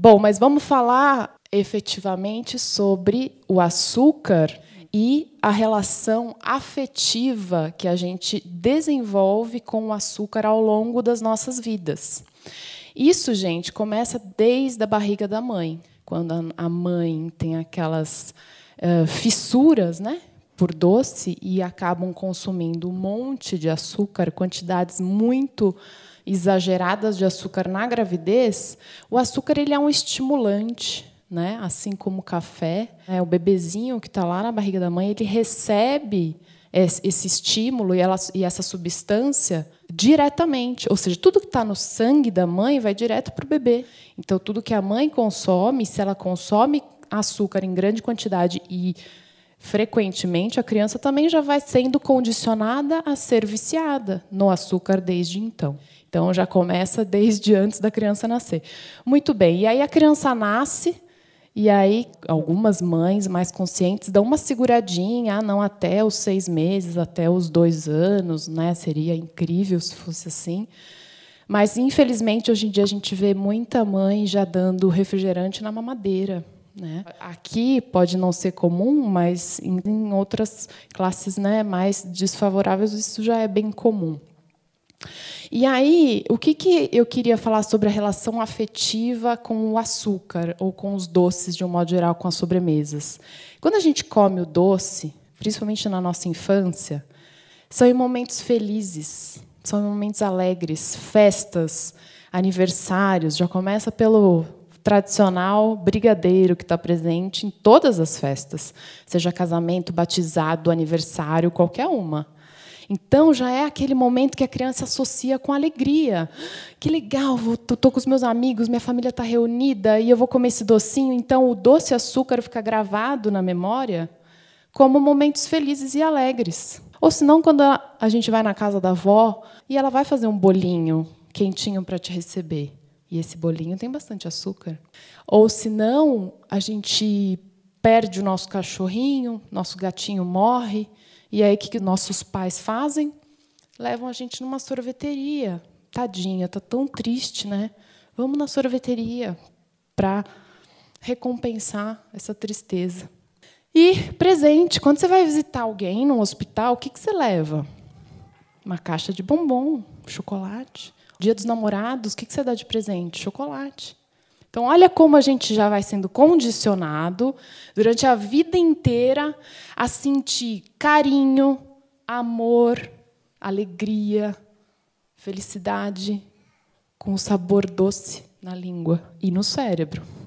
Bom, mas vamos falar efetivamente sobre o açúcar e a relação afetiva que a gente desenvolve com o açúcar ao longo das nossas vidas. Isso, gente, começa desde a barriga da mãe, quando a mãe tem aquelas uh, fissuras, né? por doce e acabam consumindo um monte de açúcar, quantidades muito exageradas de açúcar na gravidez, o açúcar ele é um estimulante, né? Assim como o café, é, o bebezinho que está lá na barriga da mãe, ele recebe esse estímulo e, ela, e essa substância diretamente. Ou seja, tudo que está no sangue da mãe vai direto para o bebê. Então, tudo que a mãe consome, se ela consome açúcar em grande quantidade e frequentemente a criança também já vai sendo condicionada a ser viciada no açúcar desde então. Então já começa desde antes da criança nascer. Muito bem, e aí a criança nasce. E aí, algumas mães mais conscientes dão uma seguradinha, ah, não, até os seis meses, até os dois anos, né? Seria incrível se fosse assim. Mas, infelizmente, hoje em dia a gente vê muita mãe já dando refrigerante na mamadeira né? Aqui pode não ser comum, mas em outras classes né, mais desfavoráveis isso já é bem comum. E aí, o que, que eu queria falar sobre a relação afetiva com o açúcar ou com os doces, de um modo geral, com as sobremesas? Quando a gente come o doce, principalmente na nossa infância, são em momentos felizes, são em momentos alegres, festas, aniversários. Já começa pelo tradicional brigadeiro que está presente em todas as festas, seja casamento, batizado, aniversário, qualquer uma. Então já é aquele momento que a criança associa com alegria. Que legal, estou com os meus amigos, minha família está reunida e eu vou comer esse docinho. Então o doce e açúcar fica gravado na memória como momentos felizes e alegres. Ou senão, quando a gente vai na casa da avó e ela vai fazer um bolinho quentinho para te receber. E esse bolinho tem bastante açúcar. Ou senão, a gente perde o nosso cachorrinho, nosso gatinho morre, e aí o que, que nossos pais fazem? Levam a gente numa sorveteria. Tadinha, tá tão triste, né? Vamos na sorveteria para recompensar essa tristeza. E presente, quando você vai visitar alguém num hospital, o que, que você leva? Uma caixa de bombom, chocolate. Dia dos namorados, o que você dá de presente? Chocolate. Então, olha como a gente já vai sendo condicionado durante a vida inteira a sentir carinho, amor, alegria, felicidade, com o sabor doce na língua e no cérebro.